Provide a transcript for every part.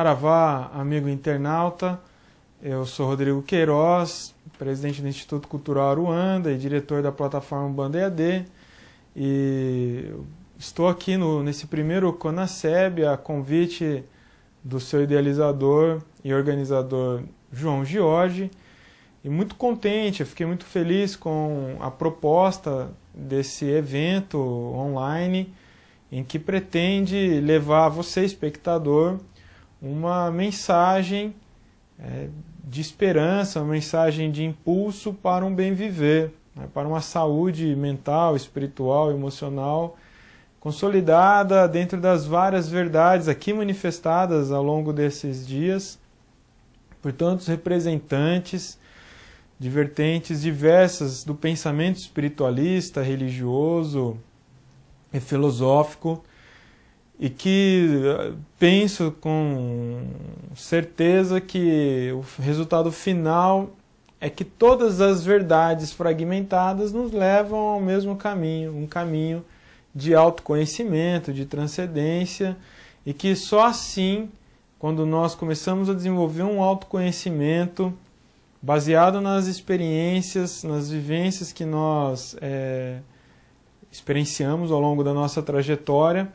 Saravá, amigo internauta. Eu sou Rodrigo Queiroz, presidente do Instituto Cultural Aruanda e diretor da plataforma Bandead. E estou aqui no, nesse primeiro Conaceb a convite do seu idealizador e organizador João Giorgi. E muito contente, fiquei muito feliz com a proposta desse evento online em que pretende levar você, espectador, uma mensagem é, de esperança, uma mensagem de impulso para um bem viver, né, para uma saúde mental, espiritual, emocional consolidada dentro das várias verdades aqui manifestadas ao longo desses dias por tantos representantes de vertentes diversas do pensamento espiritualista, religioso e filosófico e que eh, penso com certeza que o resultado final é que todas as verdades fragmentadas nos levam ao mesmo caminho, um caminho de autoconhecimento, de transcendência, e que só assim, quando nós começamos a desenvolver um autoconhecimento baseado nas experiências, nas vivências que nós é, experienciamos ao longo da nossa trajetória,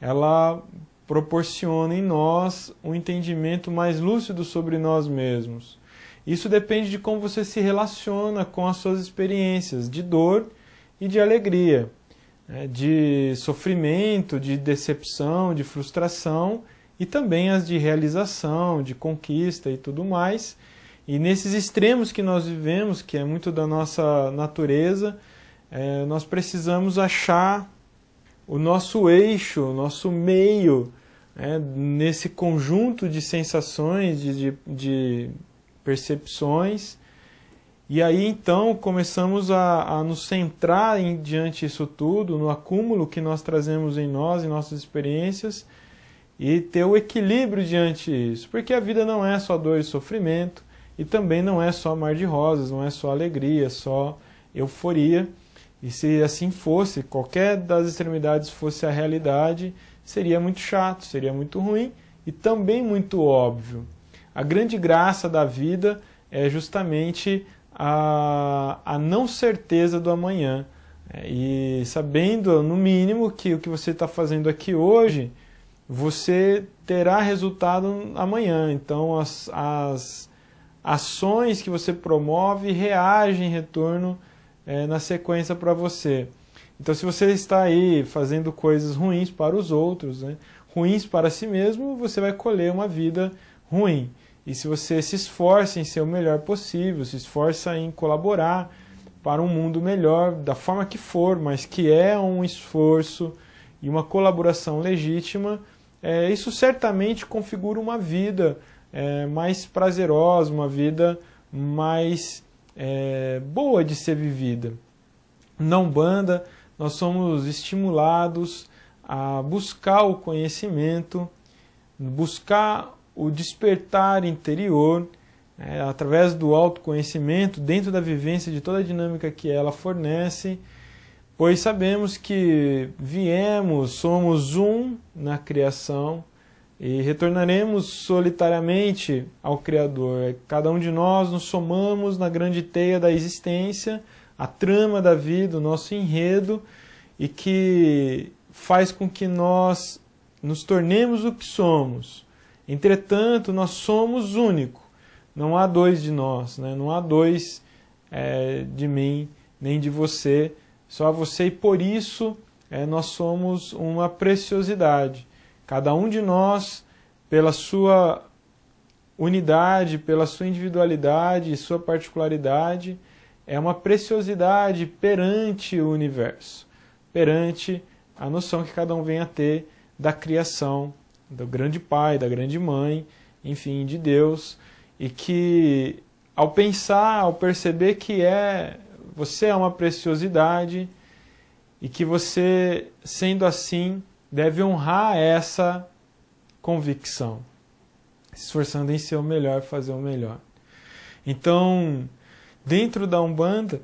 ela proporciona em nós um entendimento mais lúcido sobre nós mesmos. Isso depende de como você se relaciona com as suas experiências de dor e de alegria, né, de sofrimento, de decepção, de frustração e também as de realização, de conquista e tudo mais. E nesses extremos que nós vivemos, que é muito da nossa natureza, eh, nós precisamos achar o nosso eixo, o nosso meio, né, nesse conjunto de sensações, de, de, de, percepções. E aí então começamos a, a nos centrar em, diante disso tudo, no acúmulo que nós trazemos em nós, em nossas experiências, e ter o equilíbrio diante disso. Porque a vida não é só dor e sofrimento, e também não é só mar de rosas, não é só alegria, só euforia. E se assim fosse, qualquer das extremidades fosse a realidade, seria muito chato, seria muito ruim e também muito óbvio. A grande graça da vida é justamente a, a não certeza do amanhã. É, e sabendo, no mínimo, que o que você está fazendo aqui hoje, você terá resultado amanhã. Então, as, as ações que você promove reagem em retorno é, na sequência para você. Então, se você está aí fazendo coisas ruins para os outros, né, ruins para si mesmo, você vai colher uma vida ruim. E se você se esforça em ser o melhor possível, se esforça em colaborar para um mundo melhor, da forma que for, mas que é um esforço e uma colaboração legítima, é, isso certamente configura uma vida é, mais prazerosa, uma vida mais é, boa de ser vivida. Na Umbanda, nós somos estimulados a buscar o conhecimento, buscar o despertar interior, é, através do autoconhecimento, dentro da vivência de toda a dinâmica que ela fornece, pois sabemos que viemos, somos um na criação, e retornaremos solitariamente ao Criador. Cada um de nós nos somamos na grande teia da existência, a trama da vida, o nosso enredo, e que faz com que nós nos tornemos o que somos. Entretanto, nós somos único. Não há dois de nós, né? não há dois é, de mim nem de você, só você, e por isso é, nós somos uma preciosidade. Cada um de nós, pela sua unidade, pela sua individualidade sua particularidade, é uma preciosidade perante o universo, perante a noção que cada um vem a ter da criação, do grande pai, da grande mãe, enfim, de Deus, e que ao pensar, ao perceber que é você é uma preciosidade e que você, sendo assim, deve honrar essa convicção, se esforçando em ser o melhor, fazer o melhor. Então, dentro da Umbanda,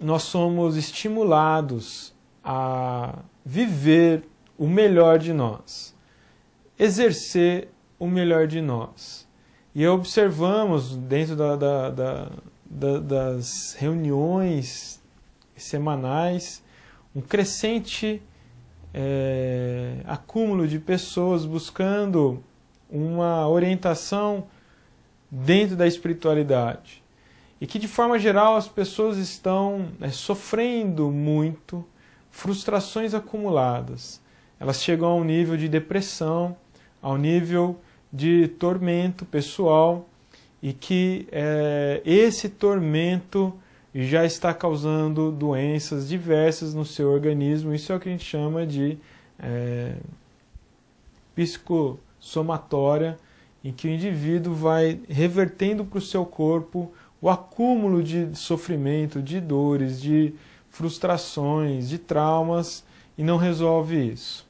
nós somos estimulados a viver o melhor de nós, exercer o melhor de nós. E observamos dentro da, da, da, das reuniões semanais um crescente é, acúmulo de pessoas buscando uma orientação dentro da espiritualidade. E que, de forma geral, as pessoas estão é, sofrendo muito, frustrações acumuladas. Elas chegam a um nível de depressão, ao nível de tormento pessoal, e que é, esse tormento já está causando doenças diversas no seu organismo. Isso é o que a gente chama de é, psicossomatória, em que o indivíduo vai revertendo para o seu corpo o acúmulo de sofrimento, de dores, de frustrações, de traumas e não resolve isso.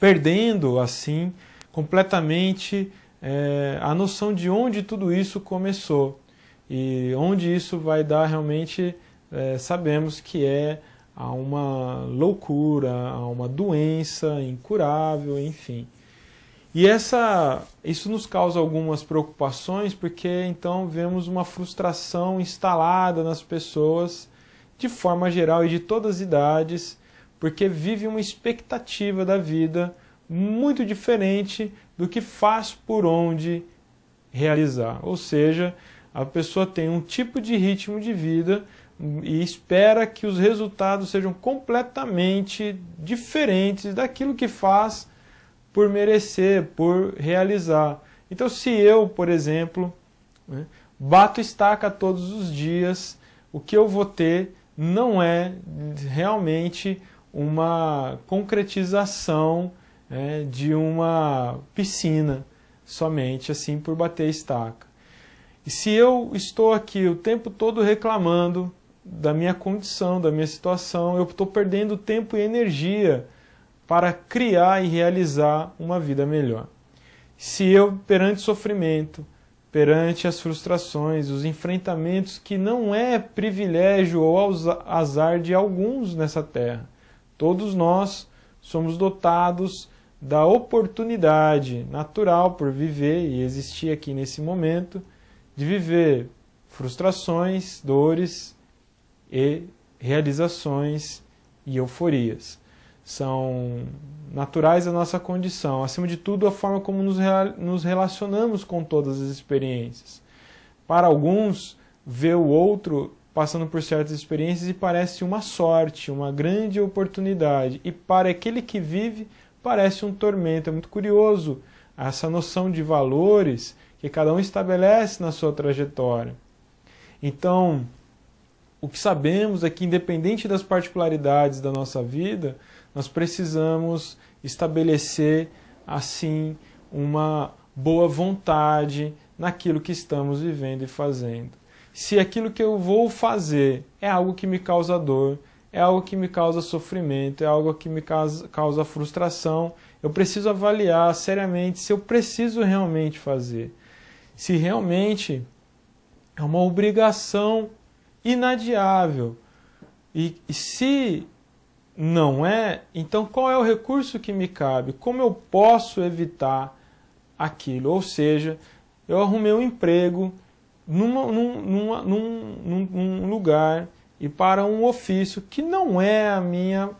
Perdendo, assim, completamente é, a noção de onde tudo isso começou. E onde isso vai dar realmente, é, sabemos que é a uma loucura, a uma doença incurável, enfim. E essa, isso nos causa algumas preocupações, porque então vemos uma frustração instalada nas pessoas, de forma geral e de todas as idades, porque vive uma expectativa da vida muito diferente do que faz por onde realizar. Ou seja, a pessoa tem um tipo de ritmo de vida e espera que os resultados sejam completamente diferentes daquilo que faz por merecer, por realizar. Então, se eu, por exemplo, né, bato estaca todos os dias, o que eu vou ter não é realmente uma concretização né, de uma piscina somente assim por bater estaca. E se eu estou aqui o tempo todo reclamando da minha condição, da minha situação, eu estou perdendo tempo e energia para criar e realizar uma vida melhor. Se eu, perante sofrimento, perante as frustrações, os enfrentamentos que não é privilégio ou azar de alguns nessa terra, todos nós somos dotados da oportunidade natural por viver e existir aqui nesse momento de viver frustrações, dores e realizações e euforias. São naturais da nossa condição, acima de tudo, a forma como nos, nos relacionamos com todas as experiências. Para alguns, ver o outro passando por certas experiências e parece uma sorte, uma grande oportunidade, e para aquele que vive, parece um tormento. É muito curioso essa noção de valores e cada um estabelece na sua trajetória. Então, o que sabemos é que, independente das particularidades da nossa vida, nós precisamos estabelecer, assim, uma boa vontade naquilo que estamos vivendo e fazendo. Se aquilo que eu vou fazer é algo que me causa dor, é algo que me causa sofrimento, é algo que me causa, causa frustração, eu preciso avaliar seriamente se eu preciso realmente fazer se realmente é uma obrigação inadiável. E, se não é, então qual é o recurso que me cabe? Como eu posso evitar aquilo? Ou seja, eu arrumei um emprego numa, num, numa, num, num lugar e para um ofício que não é a minha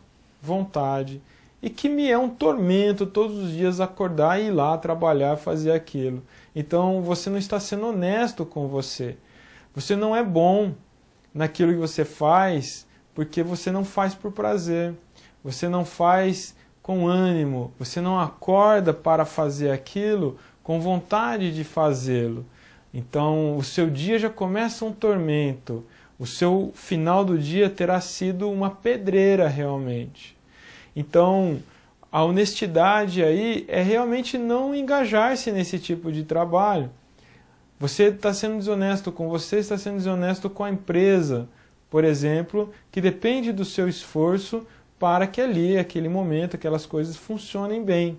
vontade e que me é um tormento todos os dias acordar e ir lá trabalhar, fazer aquilo. Então você não está sendo honesto com você. Você não é bom naquilo que você faz porque você não faz por prazer. Você não faz com ânimo. Você não acorda para fazer aquilo com vontade de fazê-lo. Então o seu dia já começa um tormento. O seu final do dia terá sido uma pedreira realmente. Então a honestidade aí é realmente não engajar-se nesse tipo de trabalho. Você está sendo desonesto com você, está sendo desonesto com a empresa, por exemplo, que depende do seu esforço para que ali, aquele momento, aquelas coisas funcionem bem.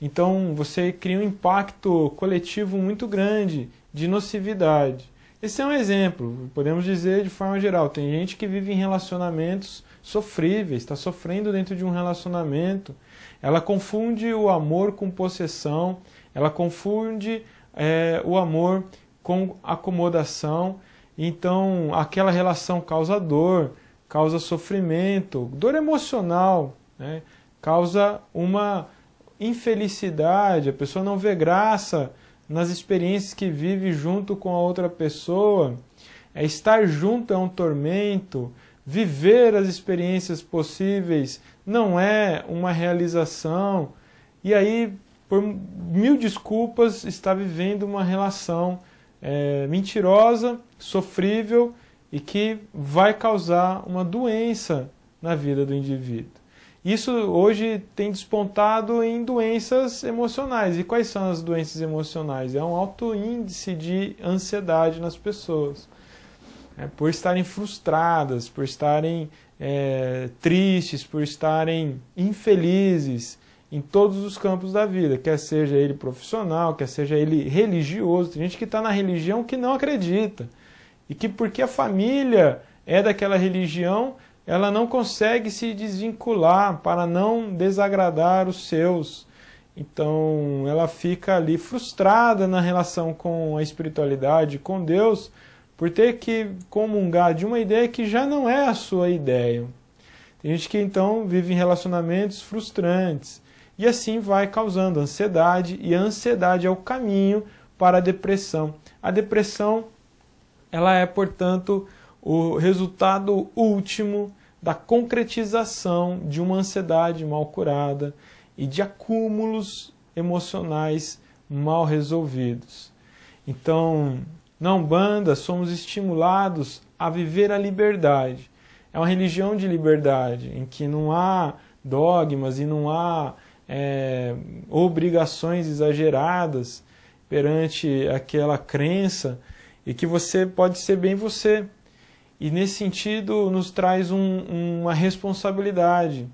Então você cria um impacto coletivo muito grande de nocividade. Esse é um exemplo, podemos dizer de forma geral. Tem gente que vive em relacionamentos sofríveis, está sofrendo dentro de um relacionamento. Ela confunde o amor com possessão, ela confunde é, o amor com acomodação. Então, aquela relação causa dor, causa sofrimento, dor emocional, né? causa uma infelicidade, a pessoa não vê graça nas experiências que vive junto com a outra pessoa. É, estar junto é um tormento, Viver as experiências possíveis não é uma realização. E aí, por mil desculpas, está vivendo uma relação é, mentirosa, sofrível e que vai causar uma doença na vida do indivíduo. Isso hoje tem despontado em doenças emocionais. E quais são as doenças emocionais? É um alto índice de ansiedade nas pessoas é, por estarem frustradas, por estarem é, tristes, por estarem infelizes em todos os campos da vida, quer seja ele profissional, quer seja ele religioso. Tem gente que está na religião que não acredita e que, porque a família é daquela religião, ela não consegue se desvincular para não desagradar os seus. Então ela fica ali frustrada na relação com a espiritualidade, com Deus por ter que comungar de uma ideia que já não é a sua ideia. Tem gente que então vive em relacionamentos frustrantes e assim vai causando ansiedade, e a ansiedade é o caminho para a depressão. A depressão ela é, portanto, o resultado último da concretização de uma ansiedade mal curada e de acúmulos emocionais mal resolvidos. Então, na Umbanda, somos estimulados a viver a liberdade. É uma religião de liberdade, em que não há dogmas e não há é, obrigações exageradas perante aquela crença e que você pode ser bem você. E nesse sentido, nos traz um, uma responsabilidade.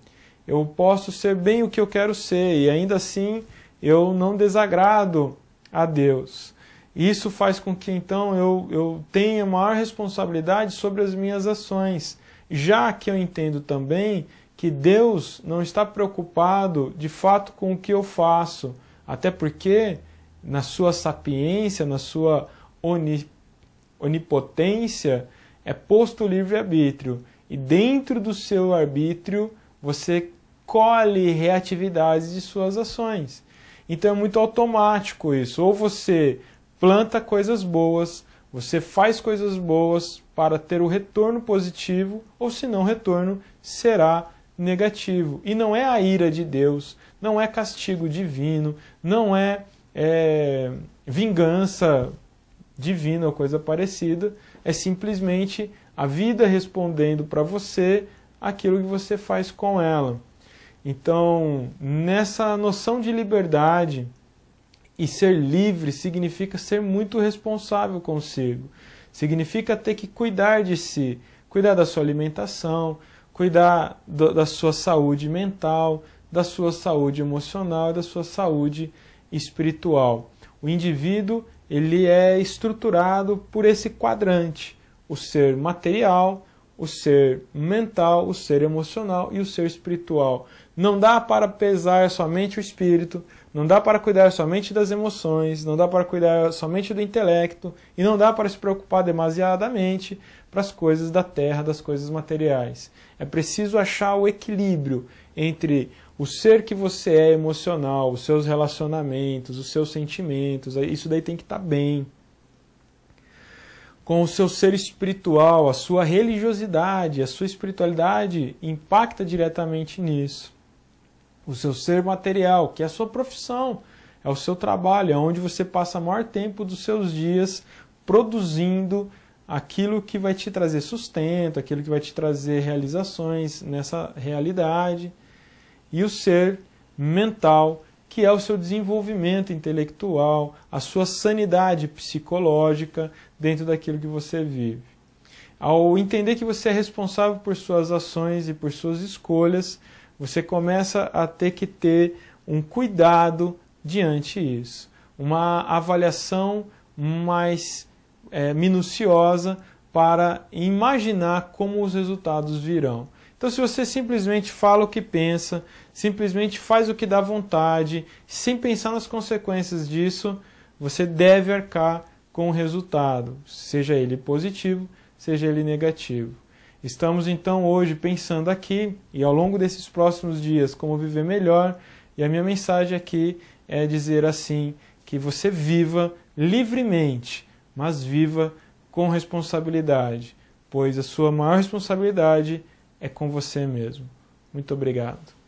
Eu posso ser bem o que eu quero ser e ainda assim eu não desagrado a Deus. Isso faz com que então eu, eu tenha maior responsabilidade sobre as minhas ações, já que eu entendo também que Deus não está preocupado de fato com o que eu faço, até porque na sua sapiência, na sua onipotência, é posto o livre-arbítrio. E dentro do seu arbítrio, você colhe reatividades de suas ações. Então é muito automático isso. Ou você planta coisas boas, você faz coisas boas para ter o retorno positivo, ou se não retorno, será negativo. E não é a ira de Deus, não é castigo divino, não é, é vingança divina ou coisa parecida, é simplesmente a vida respondendo para você aquilo que você faz com ela. Então, nessa noção de liberdade, e ser livre significa ser muito responsável consigo. Significa ter que cuidar de si, cuidar da sua alimentação, cuidar do, da sua saúde mental, da sua saúde emocional e da sua saúde espiritual. O indivíduo ele é estruturado por esse quadrante: o ser material, o ser mental, o ser emocional e o ser espiritual. Não dá para pesar somente o espírito, não dá para cuidar somente das emoções, não dá para cuidar somente do intelecto e não dá para se preocupar demasiadamente para as coisas da terra, das coisas materiais. É preciso achar o equilíbrio entre o ser que você é emocional, os seus relacionamentos, os seus sentimentos, isso daí tem que estar tá bem com o seu ser espiritual, a sua religiosidade, a sua espiritualidade impacta diretamente nisso. O seu ser material, que é a sua profissão, é o seu trabalho, é onde você passa o maior tempo dos seus dias produzindo aquilo que vai te trazer sustento, aquilo que vai te trazer realizações nessa realidade. E o ser mental, que é o seu desenvolvimento intelectual, a sua sanidade psicológica dentro daquilo que você vive. Ao entender que você é responsável por suas ações e por suas escolhas, você começa a ter que ter um cuidado diante isso, uma avaliação mais é, minuciosa para imaginar como os resultados virão. Então, se você simplesmente fala o que pensa, simplesmente faz o que dá vontade, sem pensar nas consequências disso, você deve arcar com o resultado, seja ele positivo, seja ele negativo. Estamos então hoje pensando aqui e ao longo desses próximos dias como viver melhor, e a minha mensagem aqui é dizer assim: que você viva livremente, mas viva com responsabilidade, pois a sua maior responsabilidade é com você mesmo. Muito obrigado.